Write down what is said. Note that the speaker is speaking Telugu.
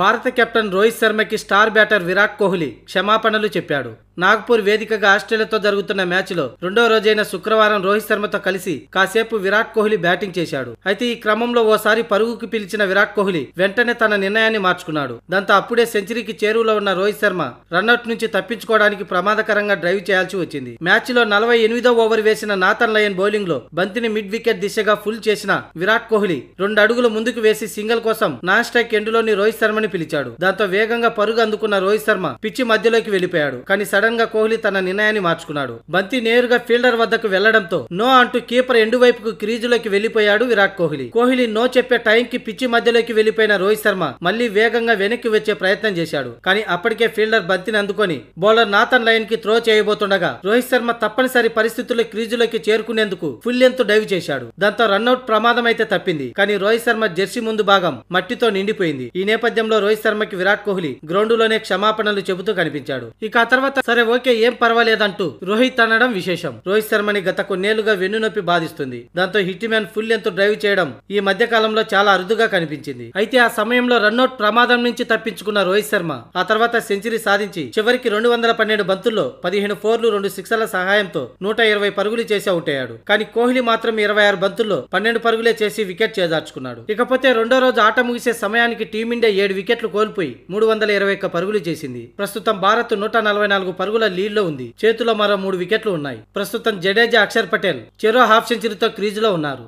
భారత కెప్టెన్ రోహిత్ శర్మకి స్టార్ బ్యాటర్ విరాట్ కోహ్లీ క్షమాపణలు చెప్పాడు నాగ్పూర్ వేదికగా ఆస్ట్రేలియాతో జరుగుతున్న మ్యాచ్లో రెండో రోజైన శుక్రవారం రోహిత్ శర్మతో కలిసి కాసేపు విరాట్ కోహ్లీ బ్యాటింగ్ చేశాడు అయితే ఈ క్రమంలో ఓసారి పరుగుకు పిలిచిన విరాట్ కోహ్లీ వెంటనే తన నిర్ణయాన్ని మార్చుకున్నాడు దాంతో అప్పుడే సెంచరీకి చేరువలో ఉన్న రోహిత్ శర్మ రన్అట్ నుంచి తప్పించుకోవడానికి ప్రమాదకరంగా డ్రైవ్ చేయాల్సి వచ్చింది మ్యాచ్లో నలభై ఎనిమిదో ఓవర్ వేసిన నాథన్ లయన్ బౌలింగ్ లో బంతిని మిడ్ వికెట్ దిశగా ఫుల్ చేసిన విరాట్ కోహ్లీ రెండు అడుగులు ముందుకు వేసి సింగిల్ కోసం నాన్ స్ట్రైక్ ఎండులోని రోహిత్ శర్మ అని పిలిచాడు దాంతో వేగంగా పరుగు అందుకున్న రోహిత్ శర్మ పిచ్చి మధ్యలోకి వెళ్లిపోయాడు కానీ సడన్ గా కోహ్లీ తన నిర్ణయాన్ని మార్చుకున్నాడు బంతి నేరుగా ఫీల్డర్ వద్దకు వెళ్లడంతో నో అంటూ కీపర్ ఎండు వైపుకు క్రీజులోకి వెళ్లిపోయాడు విరాట్ కోహ్లీ కోహ్లీ నో చెప్పే టైం కి పిచ్చి మధ్యలోకి వెళ్లిపోయిన రోహిత్ శర్మ మళ్లీ వేగంగా వెనక్కి వచ్చే ప్రయత్నం చేశాడు కానీ అప్పటికే ఫీల్డర్ బంతిని అందుకొని బౌలర్ నాథన్ లైన్ కి త్రో చేయబోతుండగా రోహిత్ శర్మ తప్పనిసరి పరిస్థితుల్లో క్రీజులోకి చేరుకునేందుకు ఫుల్ ఎంత డైవ్ చేశాడు దాంతో రన్అట్ ప్రమాదం అయితే తప్పింది కానీ రోహిత్ శర్మ జెర్సీ ముందు భాగం మట్టితో నిండిపోయింది ఈ నేపథ్యంలో లో రోహిత్ శర్మకి విరాట్ కోహ్లీ గ్రౌండ్ లోనే క్షమాపణలు చెబుతూ కనిపించాడు ఇక ఆ తర్వాత సరే ఓకే ఏం పర్వాలేదంటూ రోహిత్ అనడం విశేషం రోహిత్ శర్మని గత కొన్నేళ్లుగా వెన్నునొప్పి బాధిస్తుంది దాంతో హిట్ మ్యాన్ ఫుల్ ఎంత డ్రైవ్ చేయడం ఈ మధ్య కాలంలో చాలా అరుదుగా కనిపించింది అయితే ఆ సమయంలో రన్అట్ ప్రమాదం నుంచి తప్పించుకున్న రోహిత్ శర్మ ఆ తర్వాత సెంచరీ సాధించి చివరికి రెండు వందల పన్నెండు బంతుల్లో పదిహేను ఫోర్లు రెండు సిక్సర్ల సహాయంతో నూట ఇరవై పరుగులు చేసి అవుట్ అయ్యాడు కానీ కోహ్లీ మాత్రం ఇరవై ఆరు బంతుల్లో పన్నెండు పరుగులే చేసి వికెట్ చేదార్చుకున్నాడు ఇకపోతే రెండో రోజు ఆట ముగిసే సమయానికి టీమిండియా ఏడు ఏడు వికెట్లు కోల్పోయి మూడు వందల ఇరవై ఒక్క పరుగులు చేసింది ప్రస్తుతం భారత్ నూట నలభై నాలుగు పరుగుల లీడ్లో ఉంది చేతిలో మరో మూడు వికెట్లు ఉన్నాయి ప్రస్తుతం జడేజా అక్షర్ పటేల్ చెరో హాఫ్ సెంచరీతో క్రీజులో ఉన్నారు